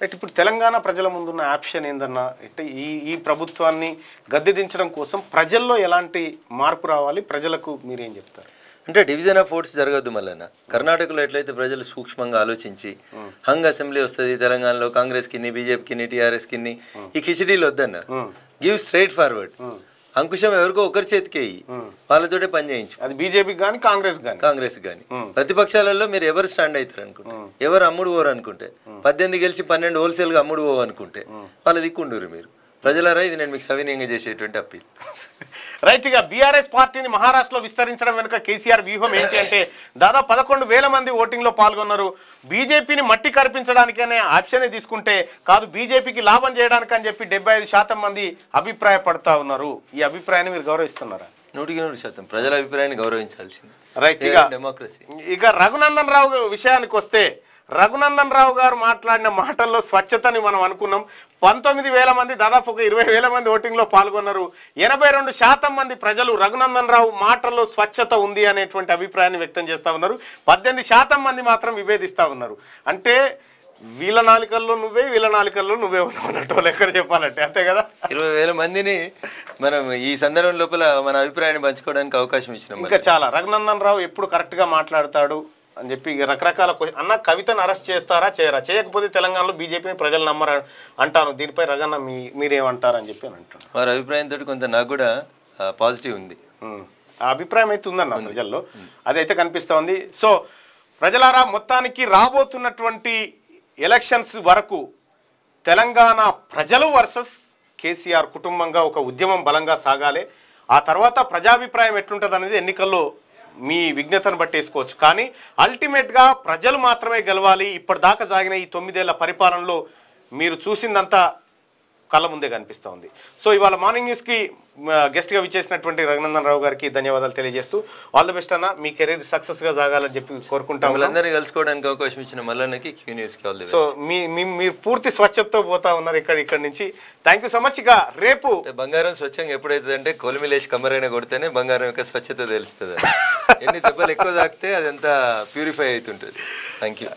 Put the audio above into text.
right ఇప్పుడు తెలంగాణ ప్రజల ముందున్న ఆప్షన్ ఏందన్నా అంటే ఈ ఈ ప్రభుత్వాన్ని గద్దె దించడం కోసం ప్రజల్లో ఎలాంటి మార్పు రావాలి ప్రజలకు మీరేం చెప్తారు అంటే డివిజన్ ఆఫ్ ఓట్స్ జరగద్దు మళ్ళీ కర్ణాటకలో ఎట్లయితే ప్రజలు సూక్ష్మంగా ఆలోచించి హంగ్ అసెంబ్లీ వస్తుంది తెలంగాణలో కాంగ్రెస్ కిన్ని బీజేపీ కిన్ని టీఆర్ఎస్ కిన్ని ఈ కిచడీలు వద్దన్న గివ్ స్ట్రైట్ ఫార్వర్డ్ అంకుశం ఎవరికో ఒకరి చేతికేయి వాళ్ళతోటే పని చేయించు అది బీజేపీ కానీ కాంగ్రెస్ కానీ కాంగ్రెస్ కానీ ప్రతిపక్షాలలో మీరు ఎవరు స్టాండ్ అవుతారు అనుకుంటే ఎవరు అమ్ముడు పోరు అనుకుంటే పద్దెనిమిది గెలిచి పన్నెండు హోల్సేల్ గా అమ్ముడు పోవనుకుంటే అనుకుంటే వాళ్ళ దిక్కుండరు మీరు ప్రజలరా ఇది నేను మీకు సవినీయంగా చేసేటువంటి అప్పీల్ రైట్ బీఆర్ఎస్ పార్టీని మహారాష్ట్రలో విస్తరించడం వెనుక కేసీఆర్ వ్యూహం ఏంటి అంటే దాదాపు పదకొండు వేల మంది ఓటింగ్లో పాల్గొన్నారు బీజేపీని మట్టి కరిపించడానికనే ఆప్షనే తీసుకుంటే కాదు బీజేపీకి లాభం చేయడానికని చెప్పి డెబ్బై శాతం మంది అభిప్రాయపడతా ఉన్నారు ఈ అభిప్రాయాన్ని మీరు గౌరవిస్తున్నారా నూటికి నూరు శాతం ప్రజల అభిప్రాయాన్ని గౌరవించాల్సింది రైట్ ఇక డెమోక్రసీ ఇక రఘునందన్ రావు విషయానికి వస్తే రఘునందన్ రావు గారు మాట్లాడిన మాటల్లో స్వచ్ఛతని మనం అనుకున్నాం పంతొమ్మిది వేల మంది దాదాపు ఒక ఇరవై వేల మంది ఓటింగ్లో పాల్గొన్నారు ఎనభై రెండు శాతం మంది ప్రజలు రఘునందన్ రావు మాటల్లో స్వచ్ఛత ఉంది అనేటువంటి అభిప్రాయాన్ని వ్యక్తం చేస్తూ ఉన్నారు పద్దెనిమిది శాతం మంది మాత్రం విభేదిస్తూ ఉన్నారు అంటే వీళ్ళ నాలికల్లో నువ్వే వీళ్ళ నాలికల్లో నువ్వే ఉన్నావు అన్నట్టు ఎక్కడ చెప్పాలంటే అంతే కదా ఇరవై వేల మందిని మనం ఈ సందర్భం లోపల మన అభిప్రాయాన్ని పంచుకోవడానికి అవకాశం ఇచ్చినాం ఇంకా చాలా రఘునందన్ రావు ఎప్పుడు కరెక్ట్గా మాట్లాడతాడు అని చెప్పి రకరకాల అన్న కవితను అరెస్ట్ చేస్తారా చేయరా చేయకపోతే తెలంగాణలో బీజేపీని ప్రజలు నమ్మరు అంటాను దీనిపై రఘన్న మీ అని చెప్పి అని అంటున్నాను వారి అభిప్రాయంతో కొంత నాకు కూడా పాజిటివ్ ఉంది ఆ అభిప్రాయం అయితే ఉందన్న ప్రజల్లో అదైతే కనిపిస్తూ ఉంది సో ప్రజలారా మొత్తానికి రాబోతున్నటువంటి ఎలక్షన్స్ వరకు తెలంగాణ ప్రజలు వర్సెస్ కేసీఆర్ కుటుంబంగా ఒక ఉద్యమం బలంగా సాగాలి ఆ తర్వాత ప్రజాభిప్రాయం ఎట్లుంటుంది అనేది ఎన్నికల్లో మీ విజ్ఞతను బట్టి వేసుకోవచ్చు కానీ అల్టిమేట్గా ప్రజలు మాత్రమే గెలవాలి ఇప్పటిదాకా సాగిన ఈ తొమ్మిదేళ్ల పరిపాలనలో మీరు చూసిందంతా కళ్ళ ముందే కనిపిస్తూ ఉంది సో ఇవాళ మార్నింగ్ న్యూస్కి గెస్ట్గా విచ్చేసినటువంటి రఘునందన్ రావు గారికి ధన్యవాదాలు తెలియజేస్తూ ఆల్ ద బెస్ట్ అన్న మీ కెరీర్ సక్సెస్గా సాగాలని చెప్పి కోరుకుంటాం వాళ్ళందరినీ కలుసుకోవడానికి అవకాశం ఇచ్చిన మల్లన్నకి క్యూ న్యూస్కి ఆల్ ది సో మీ మీరు పూర్తి స్వచ్ఛతతో పోతా ఉన్నారు ఇక్కడ ఇక్కడ నుంచి థ్యాంక్ సో మచ్ ఇక రేపు బంగారం స్వచ్ఛంగా ఎప్పుడైతే అంటే కొలిమిలేసి కమ్మరైనా కొడితేనే బంగారం యొక్క స్వచ్ఛత తెలుస్తుంది ఎన్ని దెబ్బలు ఎక్కువ తాకితే అదంతా ప్యూరిఫై అవుతుంటుంది థ్యాంక్ యూ